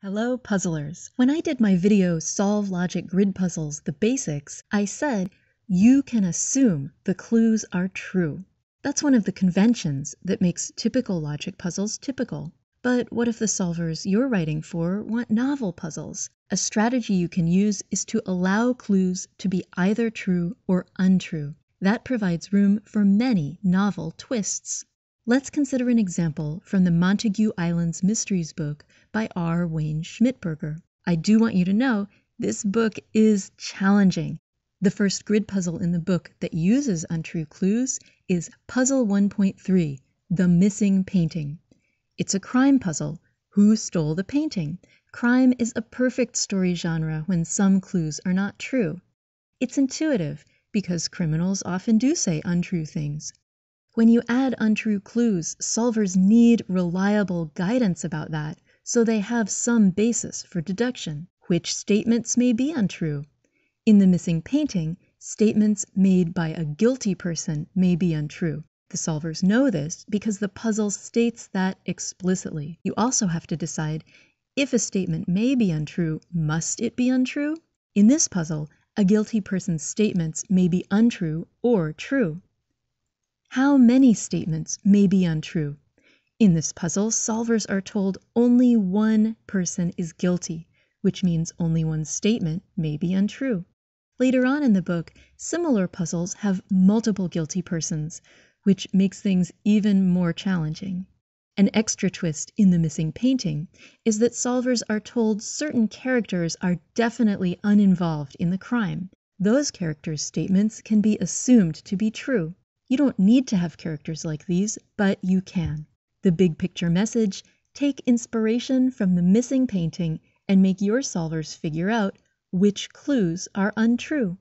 Hello puzzlers. When I did my video Solve Logic Grid Puzzles, the basics, I said you can assume the clues are true. That's one of the conventions that makes typical logic puzzles typical. But what if the solvers you're writing for want novel puzzles? A strategy you can use is to allow clues to be either true or untrue. That provides room for many novel twists. Let's consider an example from the Montague Islands Mysteries book by R. Wayne Schmittberger. I do want you to know this book is challenging. The first grid puzzle in the book that uses untrue clues is Puzzle 1.3 The Missing Painting. It's a crime puzzle. Who stole the painting? Crime is a perfect story genre when some clues are not true. It's intuitive because criminals often do say untrue things. When you add untrue clues, solvers need reliable guidance about that, so they have some basis for deduction. Which statements may be untrue? In the missing painting, statements made by a guilty person may be untrue. The solvers know this because the puzzle states that explicitly. You also have to decide if a statement may be untrue, must it be untrue? In this puzzle, a guilty person's statements may be untrue or true. How many statements may be untrue? In this puzzle solvers are told only one person is guilty, which means only one statement may be untrue. Later on in the book similar puzzles have multiple guilty persons, which makes things even more challenging. An extra twist in the missing painting is that solvers are told certain characters are definitely uninvolved in the crime. Those characters' statements can be assumed to be true. You don't need to have characters like these, but you can. The big picture message take inspiration from the missing painting and make your solvers figure out which clues are untrue.